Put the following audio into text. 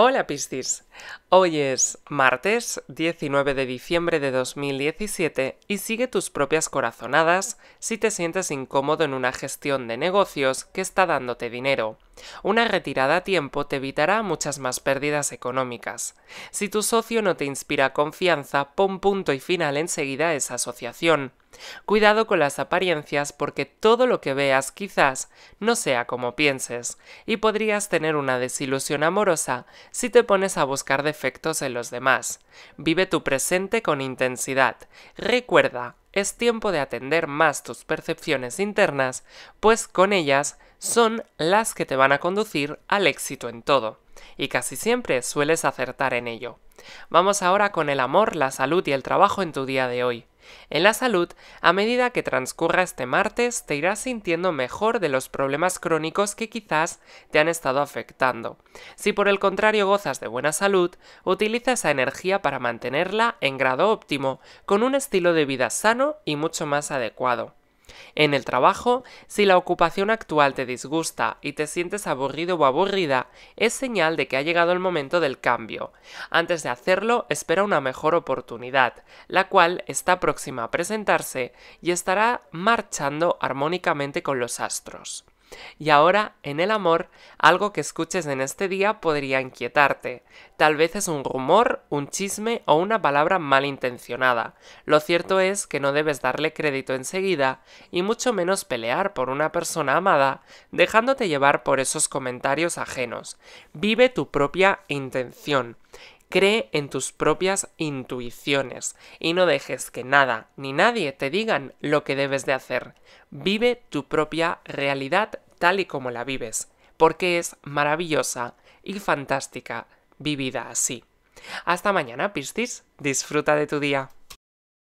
Hola Piscis, hoy es martes 19 de diciembre de 2017 y sigue tus propias corazonadas si te sientes incómodo en una gestión de negocios que está dándote dinero. Una retirada a tiempo te evitará muchas más pérdidas económicas. Si tu socio no te inspira confianza, pon punto y final enseguida a esa asociación. Cuidado con las apariencias porque todo lo que veas quizás no sea como pienses y podrías tener una desilusión amorosa si te pones a buscar defectos en los demás. Vive tu presente con intensidad. Recuerda, es tiempo de atender más tus percepciones internas, pues con ellas son las que te van a conducir al éxito en todo, y casi siempre sueles acertar en ello. Vamos ahora con el amor, la salud y el trabajo en tu día de hoy. En la salud, a medida que transcurra este martes, te irás sintiendo mejor de los problemas crónicos que quizás te han estado afectando. Si por el contrario gozas de buena salud, utiliza esa energía para mantenerla en grado óptimo, con un estilo de vida sano y mucho más adecuado. En el trabajo, si la ocupación actual te disgusta y te sientes aburrido o aburrida, es señal de que ha llegado el momento del cambio. Antes de hacerlo, espera una mejor oportunidad, la cual está próxima a presentarse y estará marchando armónicamente con los astros. Y ahora, en el amor, algo que escuches en este día podría inquietarte. Tal vez es un rumor, un chisme o una palabra malintencionada. Lo cierto es que no debes darle crédito enseguida, y mucho menos pelear por una persona amada, dejándote llevar por esos comentarios ajenos. Vive tu propia intención. Cree en tus propias intuiciones y no dejes que nada ni nadie te digan lo que debes de hacer. Vive tu propia realidad tal y como la vives, porque es maravillosa y fantástica vivida así. Hasta mañana, Piscis. Disfruta de tu día.